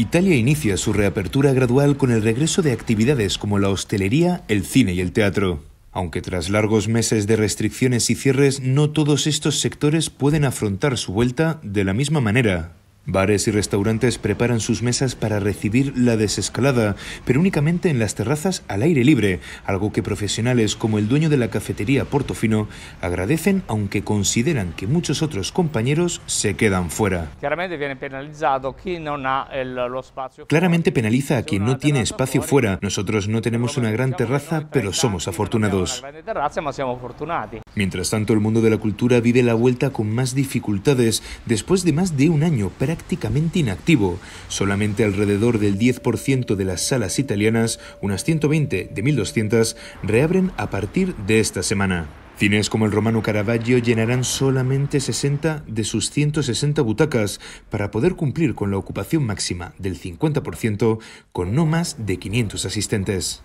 Italia inicia su reapertura gradual con el regreso de actividades como la hostelería, el cine y el teatro. Aunque tras largos meses de restricciones y cierres, no todos estos sectores pueden afrontar su vuelta de la misma manera, Bares y restaurantes preparan sus mesas para recibir la desescalada, pero únicamente en las terrazas al aire libre, algo que profesionales como el dueño de la cafetería Portofino agradecen aunque consideran que muchos otros compañeros se quedan fuera. Claramente penaliza a quien no tiene espacio fuera. Nosotros no tenemos una gran terraza, pero somos afortunados. Mientras tanto, el mundo de la cultura vive la vuelta con más dificultades después de más de un año prácticamente prácticamente inactivo. Solamente alrededor del 10% de las salas italianas, unas 120 de 1.200, reabren a partir de esta semana. Cines como el Romano Caravaggio llenarán solamente 60 de sus 160 butacas para poder cumplir con la ocupación máxima del 50% con no más de 500 asistentes.